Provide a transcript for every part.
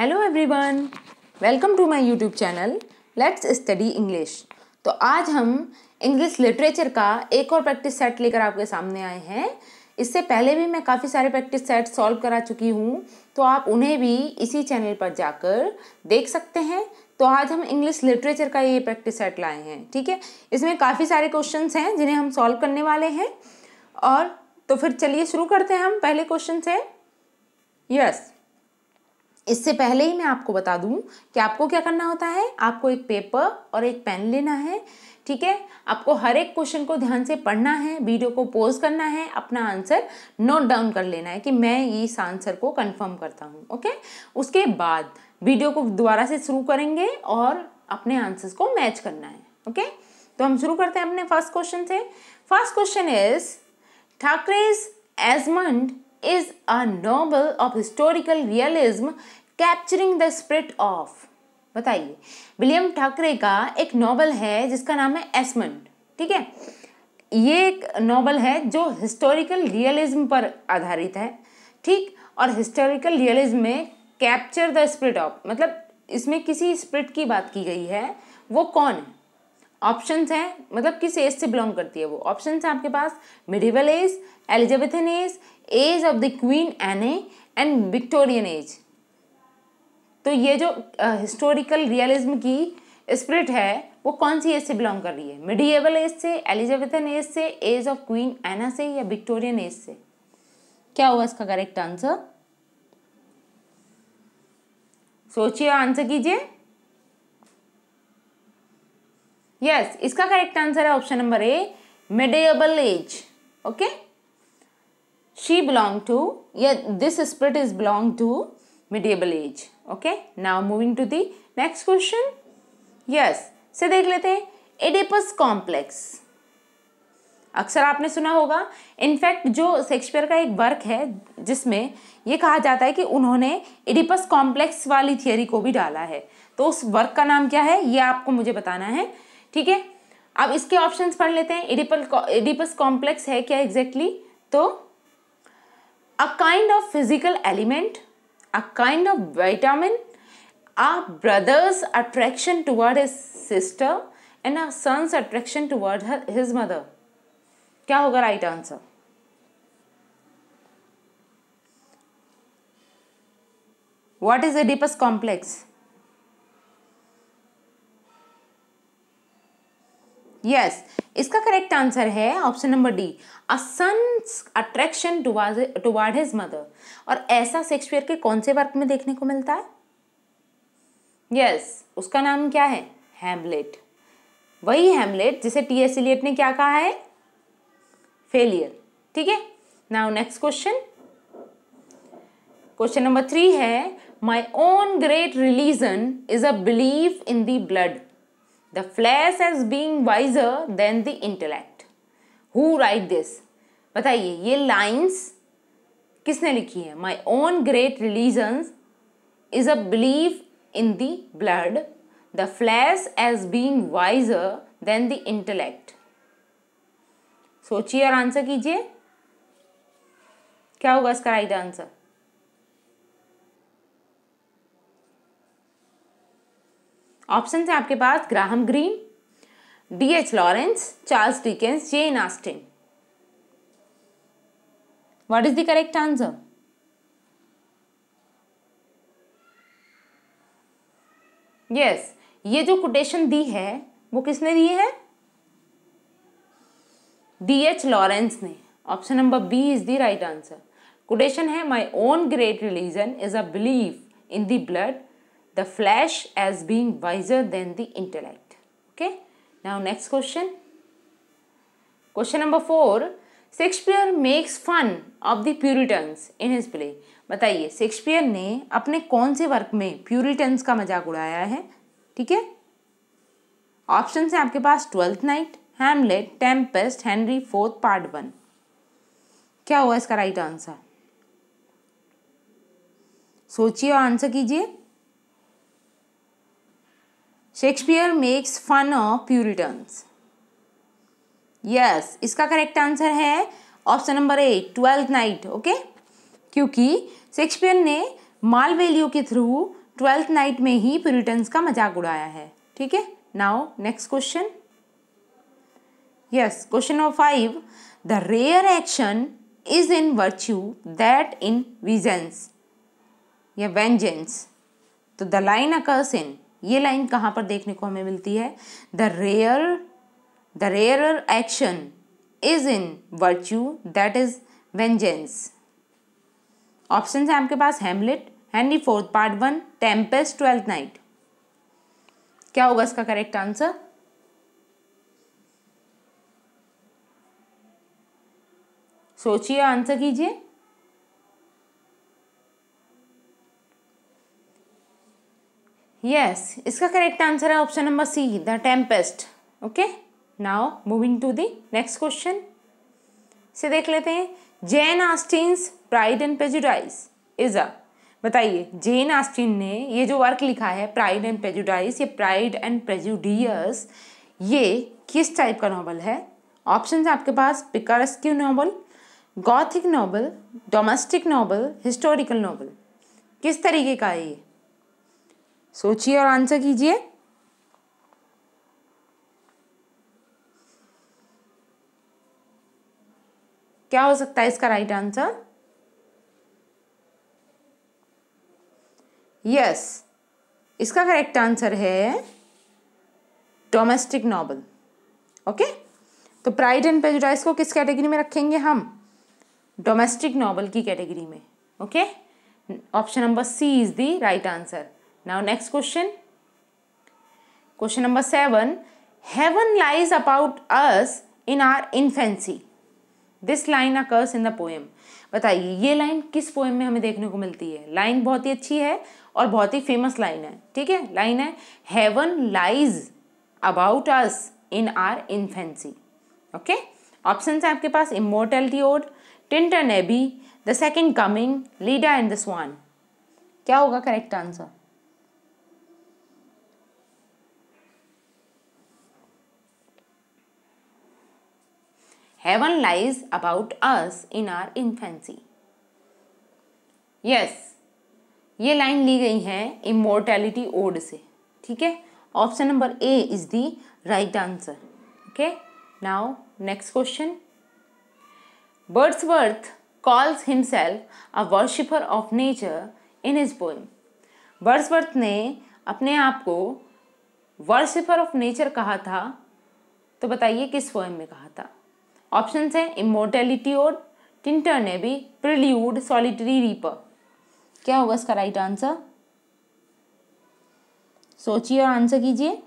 Hello everyone welcome to my YouTube channel let's study English तो आज हम English literature का एक और प्रैक्टिस सेट लेकर आपके सामने आए हैं इससे पहले भी मैं काफ़ी सारे प्रैक्टिस सेट सॉल्व करा चुकी हूँ तो आप उन्हें भी इसी चैनल पर जाकर देख सकते हैं तो आज हम इंग्लिश लिटरेचर का ये प्रैक्टिस सेट लाए हैं ठीक है इसमें काफ़ी सारे क्वेश्चन हैं जिन्हें हम सॉल्व करने वाले हैं और तो फिर चलिए शुरू करते हैं हम पहले क्वेश्चन से यस इससे पहले ही मैं आपको बता दूं कि आपको क्या करना होता है आपको एक पेपर और एक पेन लेना है ठीक है आपको हर एक क्वेश्चन को ध्यान से पढ़ना है वीडियो को पोज करना है अपना आंसर नोट डाउन कर लेना है कि मैं इस आंसर को कंफर्म करता हूँ ओके उसके बाद वीडियो को दोबारा से शुरू करेंगे और अपने आंसर्स को मैच करना है ओके तो हम शुरू करते हैं अपने फर्स्ट क्वेश्चन से first question is Thackeray's Esmond is a novel of historical realism capturing the spirit of बताइए विलियम ठाकरे का एक नॉवल है जिसका नाम है एसमंड ठीक है ये एक नॉवल है जो हिस्टोरिकल रियलिज्म पर आधारित है ठीक और हिस्टोरिकल रियलिज्म में कैप्चर द स्पिरिट ऑफ मतलब इसमें किसी स्पिरिट की बात की गई है वो कौन है ऑप्शन हैं मतलब किस एज से बिलोंग करती है वो ऑप्शन हैं आपके पास medieval age Elizabethan age age of the queen Anne and Victorian age तो ये जो हिस्टोरिकल uh, रियलिज्म की स्प्रिट है वो कौन सी एज से बिलोंग कर रही है मिडिएबल एज से एलिजाबेथन एज से एज ऑफ क्वीन एना से या विक्टोरियन एज से क्या हुआ इसका करेक्ट आंसर सोचिए आंसर कीजिए यस इसका करेक्ट आंसर है option number A medieval age okay she belong to yeah this spirit is belong to medieval age okay now moving to the next question yes से देख लेते हैं Oedipus complex अक्सर आपने सुना होगा इनफैक्ट जो शेक्सपियर का एक वर्क है जिसमें ये कहा जाता है कि उन्होंने एडिपस कॉम्प्लेक्स वाली थियोरी को भी डाला है तो उस वर्क का नाम क्या है ये आपको मुझे बताना है ठीक है अब इसके ऑप्शंस पढ़ लेते हैं इडिपल इडिपस कॉम्प्लेक्स है क्या एग्जैक्टली exactly? तो a kind of physical element a kind of vitamin a brother's attraction toward his sister and a son's attraction toward his mother क्या होगा right answer answer is is Oedipus complex yes इसका correct answer है option number D a son attraction toward his mother और ऐसा Shakespeare के कौन से work में देखने को मिलता है यस yes, उसका नाम क्या है हैमलेट वही हैमलेट जिसे टी एस इलियट ने क्या कहा है फेलियर ठीक है now next question question number three है my own great religion is a believe in the blood the flesh as being wiser than the intellect who write this बताइए ये lines किसने लिखी है my own great religion is a believe in the blood the flesh as being wiser than the intellect सोचिए और answer कीजिए क्या होगा इसका राइट आंसर ऑप्शन है आपके पास Graham Greene D H Lawrence Charles Dickens Jane Austen what is the correct answer yes ये जो कोटेशन दी है वो किसने दी है डी एच लॉरेंस ने option number B is the right answer quotation है my own great religion is a believe in the blood the flesh as being wiser than the intellect. Okay. Now next question Question number four. Shakespeare makes fun of the Puritans in his play बताइए Shakespeare ने अपने कौन से work में Puritans का मजाक उड़ाया है ठीक है ऑप्शन है आपके पास Twelfth Night Hamlet Tempest Henry fourth part one क्या हुआ इसका राइट आंसर सोचिए और आंसर कीजिए Shakespeare makes fun of Puritans yes इसका करेक्ट आंसर है option number eight Twelfth Night okay क्योंकि शेक्सपियर ने मालवेलियो के थ्रू ट्वेल्थ नाइट में ही प्यूरिटन्स का मजाक उड़ाया है ठीक है now next question yes question number five the rare action is in virtue that in vengeance या वेंजेंस तो द लाइन अकर्स इन ये लाइन कहाँ पर देखने को हमें मिलती है the rare the rare action is in virtue that is vengeance option है आपके पास Hamlet Henry fourth part one Tempest Twelfth Night क्या होगा इसका करेक्ट आंसर सोचिए आंसर कीजिए यस इसका करेक्ट आंसर है option number C the Tempest okay now moving to the next question इसे देख लेते हैं Jane Austen Pride and Prejudice is a बताइए जेन आस्टीन ने ये जो वर्क लिखा है प्राइड एंड पेजुडाइज ये प्राइड एंड पेजुडियस ये किस टाइप का नॉवल है ऑप्शंस आपके पास picaresque novel gothic novel domestic novel historical novel किस तरीके का है ये सोचिए और आंसर कीजिए क्या हो सकता है इसका राइट आंसर यस इसका करेक्ट आंसर है डोमेस्टिक नॉवल ओके तो प्राइड एंड प्रेजुडाइस को किस कैटेगरी में रखेंगे हम डोमेस्टिक नॉवल की कैटेगरी में okay option number C is the right answer now next question question number 7 heaven lies about us in our infancy this line occurs in the poem बताइए ये line किस poem में हमें देखने को मिलती है लाइन बहुत ही अच्छी है और बहुत ही फेमस लाइन है ठीक है लाइन है heaven lies about us in our infancy okay option है आपके पास Immortality Ode Tintern Abbey the Second Coming Leda and the Swan क्या होगा correct answer heaven lies about us in our infancy. Yes yes, ये line ली गई है Immortality Ode से ठीक है option number A is the right answer okay now next question Wordsworth calls himself a worshipper of nature in his poem Wordsworth ने अपने आप को वर्शिपर ऑफ नेचर कहा था तो बताइए किस पोइम में कहा था ऑप्शन है इमोर्टेलिटी और टिंटर ने भी प्रिल्यूड सॉलिटरी रीपर क्या होगा इसका राइट आंसर सोचिए और आंसर कीजिए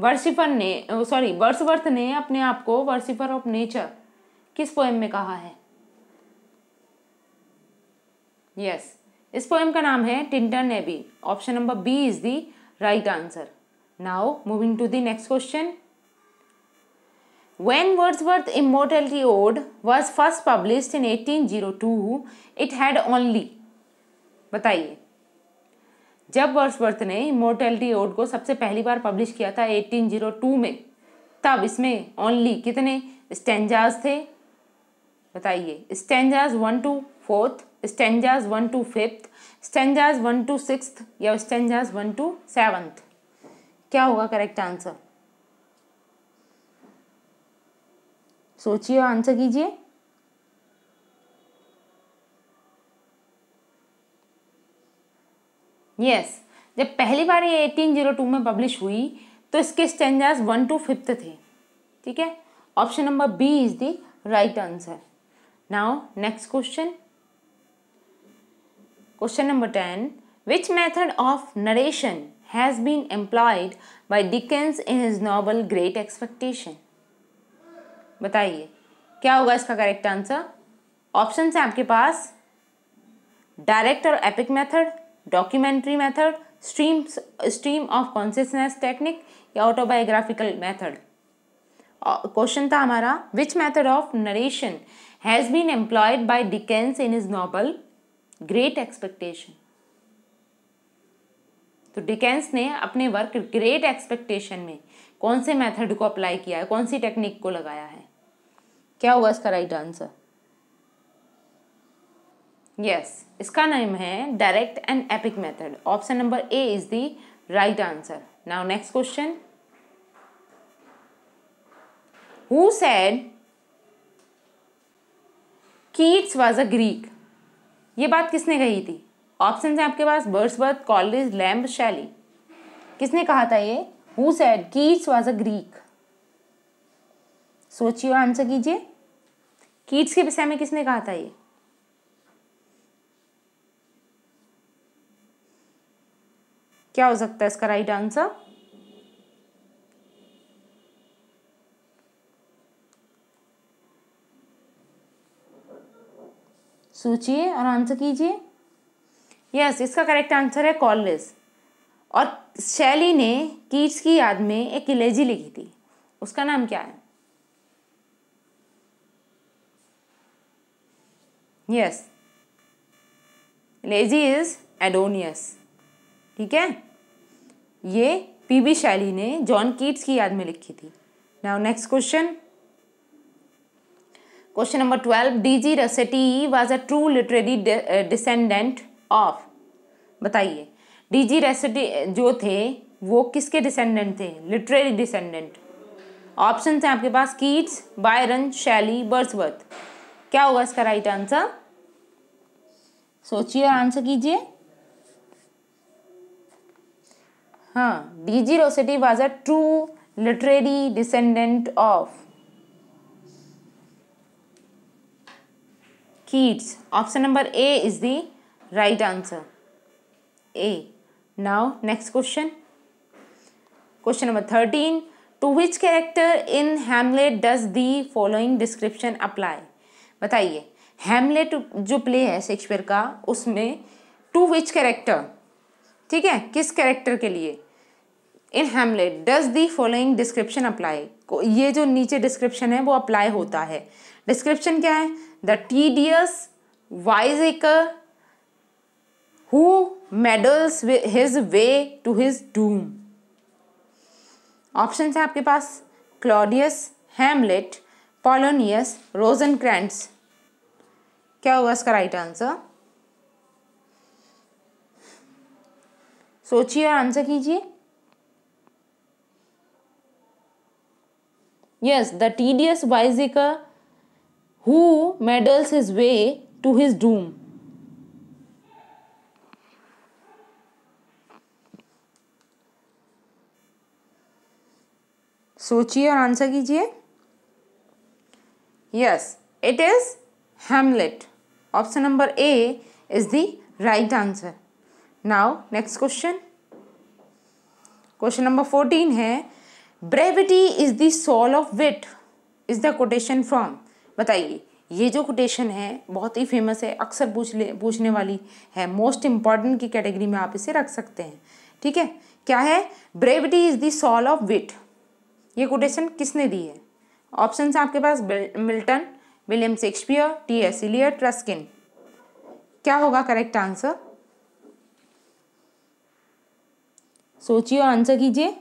वर्सिफर ने सॉरी वर्सवर्थ ने अपने आप को वर्सिफर ऑफ नेचर किस पोएम में कहा है यस yes. इस पोएम का नाम है टिंटर ने भी option number B is the right answer Now moving to the next question. When Wordsworth's Immortality Ode was first published in 1802, it had only बताइए जब वर्ड्सवर्थ ने इमोर्टैलिटी ओड को सबसे पहली बार पब्लिश किया था 1802 में तब इसमें ओनली कितने स्टेंजाज थे बताइए stanzas one to fourth stanzas one to fifth stanzas one to six या स्टेंजाज वन टू सेवन्थ क्या होगा करेक्ट आंसर सोचिए आंसर कीजिए यस जब पहली बार ये 1802 में पब्लिश हुई तो इसके स्टेंजाज वन टू फिफ्थ थे ठीक है option number B is the right answer now next question question number ten which method of narration has been employed by Dickens in his novel Great Expectation? बताइए क्या होगा इसका correct answer option है आपके पास डायरेक्ट और epic method documentary method stream stream of consciousness technique या autobiographical method question था हमारा which method of narration has been employed by Dickens in his novel Great Expectation तो डिकेंस ने अपने वर्क ग्रेट एक्सपेक्टेशन में कौन से मेथड को अप्लाई किया है कौन सी टेक्निक को लगाया है क्या होगा इसका राइट आंसर यस इसका नाम है direct and epic method option number A is the right answer now next question who said Keats was a Greek ये बात किसने कही थी ऑप्शन है आपके पास बर्थ कॉलेज लैम्ब शैली किसने कहा था ये who said Keats was a Greek सोचिए और आंसर कीजिए कीट्स के विषय में किसने कहा था ये क्या हो सकता है इसका राइट आंसर सोचिए और आंसर कीजिए यस yes, इसका करेक्ट आंसर है कॉलरेज और शैली ने कीट्स की याद में एक इलेजी लिखी थी उसका नाम क्या है यस लेजी इज एडोनियस ठीक है ये पीबी शैली ने जॉन कीट्स की याद में लिखी थी now next question question number twelve D G Rossetti was a true literary descendant of बताइए डीजी रेसिडी जो थे वो किसके डिसेंडेंट थे लिटरेरी डिसेंडेंट ऑप्शन हैं आपके पास कीट्स बायरन शैली बर्सवर्थ क्या होगा इसका राइट आंसर सोचिए आंसर कीजिए हाँ D G Rossetti was a true literary descendant of Keats option number A is the right answer A now next question question number thirteen to which character in Hamlet does the following description apply बताइए Hamlet जो play है Shakespeare का उसमें to which character ठीक है किस character के लिए in Hamlet does the following description apply ये जो नीचे डिस्क्रिप्शन है वो अप्लाई होता है डिस्क्रिप्शन क्या है the tedious wiseacre who meddles his way to his doom option है आपके पास Claudius Hamlet Polonius Rosencrantz क्या होगा इसका राइट आंसर सोचिए और आंसर कीजिए yes the tedious wiseacre who meddles his way to his doom सोचिए और आंसर कीजिए yes it is Hamlet option number A is the right answer now next question question number fourteen है brevity is the soul of wit is the quotation from बताइए ये जो quotation है बहुत ही famous है अक्सर पूछ ले पूछने वाली है मोस्ट इम्पॉर्टेंट की कैटेगरी में आप इसे रख सकते हैं ठीक है क्या है brevity is the soul of wit ये कोटेशन किसने दी है ऑप्शन आपके पास Milton William Shakespeare T S Eliot Ruskin क्या होगा करेक्ट आंसर सोचिए और आंसर कीजिए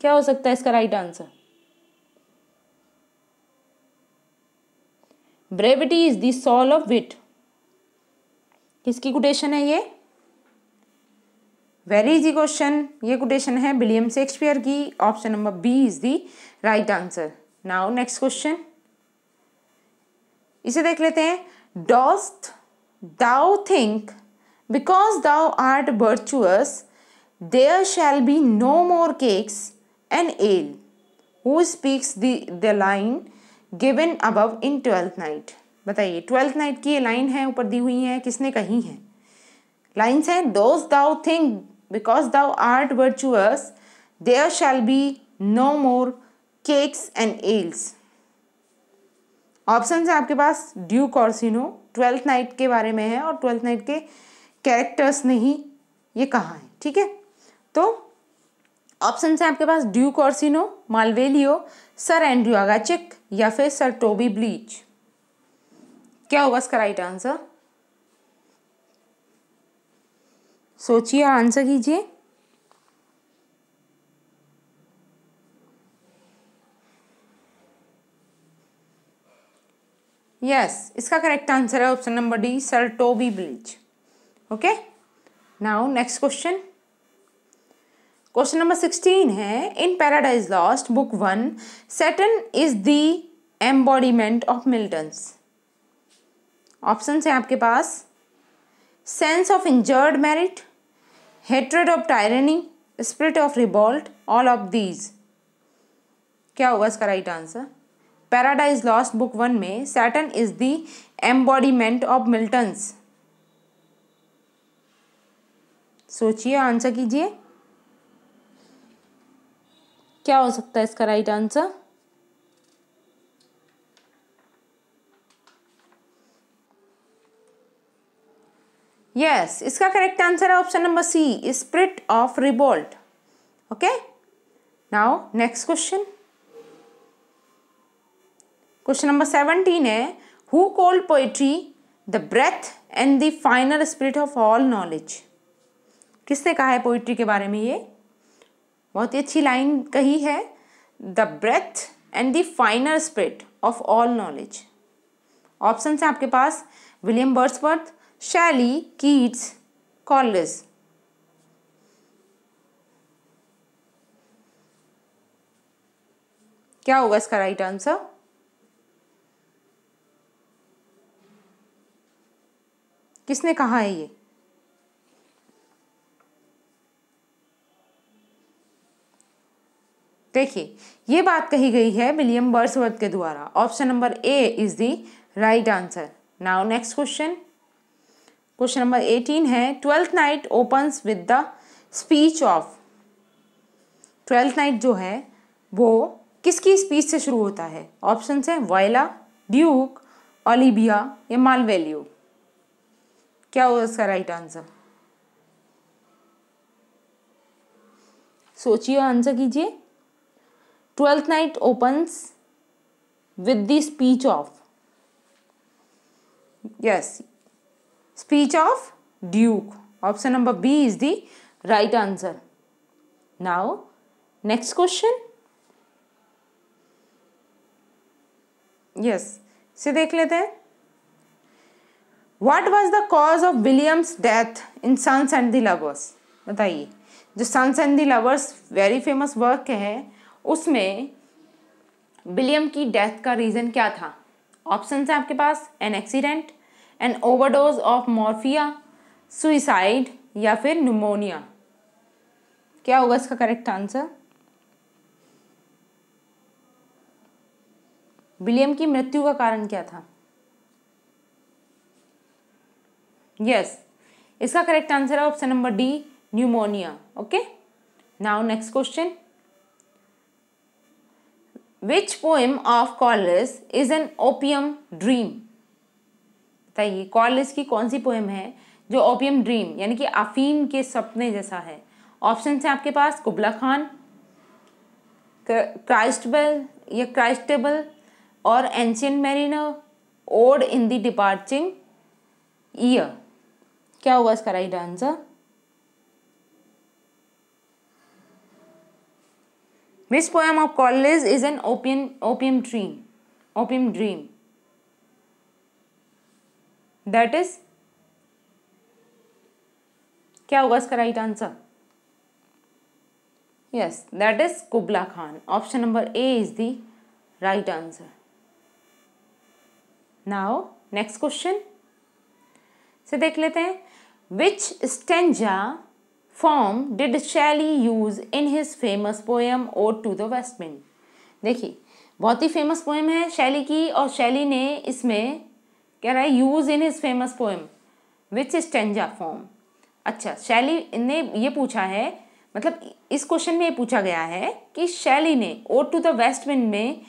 क्या हो सकता है इसका right answer brevity is the soul of wit किसकी कोटेशन है ये वेरी इजी क्वेश्चन ये कोटेशन है विलियम शेक्सपियर की option number B is the right answer now next question इसे देख लेते हैं dost thou think because thou art virtuous there shall be no more cakes and ale who speaks the line given above in Twelfth Night बताइए Twelfth Night की ये line है ऊपर दी हुई है किसने कही है लाइन्स हैं dost thou think because thou art virtuous there shall be no more cakes and ales option है आपके पास ड्यू कॉर्सिनो ट्वेल्थ नाइट के बारे में है और ट्वेल्थ नाइट के कैरेक्टर्स नहीं ये कहा है ठीक है तो ऑप्शन है आपके पास ड्यू कॉर्सिनो मालवेलियो सर एंड्रियो आगाचिक या फिर सर टोबी ब्लीच क्या होगा इसका राइट आंसर सोचिए और आंसर कीजिए यस इसका करेक्ट आंसर है option number D Sir Toby Belch okay now next question question number sixteen है in Paradise Lost book one Satan is the embodiment of Milton's option है आपके पास sense of injured merit hatred of tyranny spirit of revolt all of these क्या होगा इसका right answer Paradise Lost book one में Satan is the embodiment of Milton's सोचिए answer कीजिए क्या हो सकता है इसका राइट आंसर यस इसका करेक्ट आंसर है option number C spirit of revolt okay now next question question number seventeen है who called poetry the breath and the final spirit of all knowledge किसने कहा है पोइट्री के बारे में ये बहुत ही अच्छी लाइन कही है the breath and the final spirit of all knowledge option है आपके पास William Wordsworth Shelly Keats Collis. क्या होगा इसका राइट आंसर किसने कहा है ये देखिए ये बात कही गई है विलियम बर्सवर्थ के द्वारा option number A is the right answer now next question question number eighteen है Twelfth Night opens with the speech of Twelfth Night जो है वो किसकी स्पीच से शुरू होता है ऑप्शन है वायला ड्यूक ओलिबिया या मालवेलियो क्या होगा इसका राइट आंसर सोचिए आंसर कीजिए Twelfth Night opens with the speech of yes speech of duke option number B is the right answer Now, next question Yes, इसे देख लेते हैं what was the cause of William's death in Sons and the बताइए जो Sons and Lovers very famous work है उसमें William की death का रीज़न क्या था ऑप्शन है आपके पास an accident an overdose of morphia suicide या फिर न्यूमोनिया क्या होगा इसका करेक्ट आंसर विलियम की मृत्यु का कारण क्या था यस yes. इसका करेक्ट आंसर है option number D pneumonia okay now next question which poem of Coleridge's is an opium dream बताइए कॉलेज की कौन सी पोएम है जो ओपियम ड्रीम यानी कि अफीम के सपने जैसा है ऑप्शन है आपके पास कुबला खान क्राइस्टबल या क्राइस्टेबल और Ancient Mariner ode in the departing year क्या होगा इसका राइट आंसर मिस poem of Coleridge is an opium opium dream opium dream that is क्या होगा इसका right answer yes that is Kubla Khan option number A is the right answer now next question से देख लेते हैं which stanza form did Shelley use in his famous poem ode to the west wind देखिए बहुत ही famous poem है शैली की और शैली ने इसमें कह रहा है use in his famous poem which stanza form अच्छा शैली ने ये पूछा है मतलब इस क्वेश्चन में ये पूछा गया है कि शैली ने ode to the West Wind में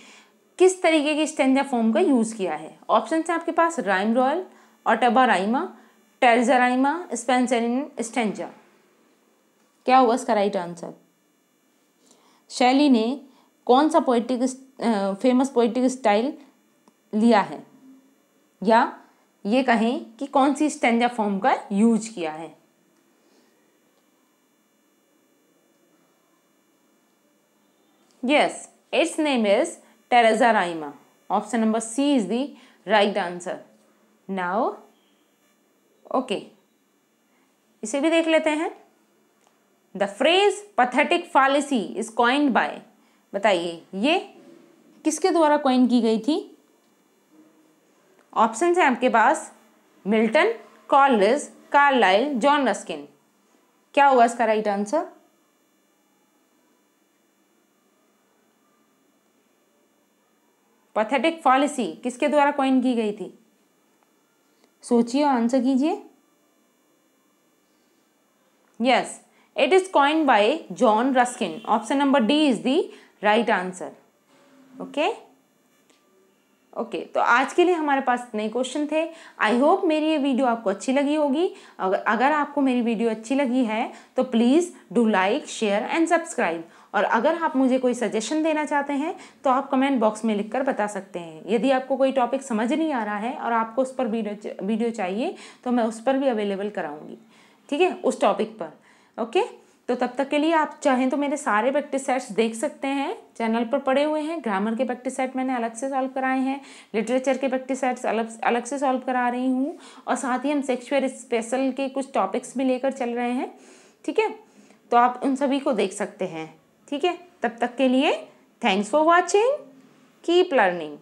किस तरीके की स्टेंजा फॉर्म का यूज़ किया है ऑप्शन है आपके पास rhyme royal ottava rima terza rima in stanza क्या होगा इसका राइट आंसर शैली ने कौन सा पोइटिक फेमस पोइटिक स्टाइल लिया है या ये कहें कि कौन सी स्टेंजा फॉर्म का यूज किया है yes its name is terza rima option number C is the right answer now okay इसे भी देख लेते हैं the phrase pathetic fallacy is coined by बताइए ये किसके द्वारा क्वाइन की गई थी ऑप्शन है आपके पास Milton Coleridge Carlyle John Ruskin क्या होगा इसका राइट आंसर पैथेटिक पॉलिसी किसके द्वारा कॉइन की गई थी सोचिए और आंसर कीजिए yes it is coin by John Ruskin option number D is the right answer okay okay okay, तो आज के लिए हमारे पास इतने क्वेश्चन थे आई होप मेरी ये वीडियो आपको अच्छी लगी होगी अगर अगर आपको मेरी वीडियो अच्छी लगी है तो please do like share and subscribe और अगर आप मुझे कोई सजेशन देना चाहते हैं तो आप कमेंट बॉक्स में लिखकर बता सकते हैं यदि आपको कोई टॉपिक समझ नहीं आ रहा है और आपको उस पर वीडियो वीडियो चाहिए तो मैं उस पर भी अवेलेबल कराऊँगी ठीक है उस टॉपिक पर ओके okay? तो तब तक के लिए आप चाहें तो मेरे सारे प्रैक्टिस सेट्स देख सकते हैं चैनल पर पड़े हुए हैं ग्रामर के प्रैक्टिस सेट मैंने अलग से सॉल्व कराए हैं लिटरेचर के प्रैक्टिस सेट्स अलग अलग से सॉल्व करा रही हूँ और साथ ही हम सेक्शुअल स्पेशल के कुछ टॉपिक्स भी लेकर चल रहे हैं ठीक है तो आप उन सभी को देख सकते हैं ठीक है तब तक के लिए thanks for watching keep learning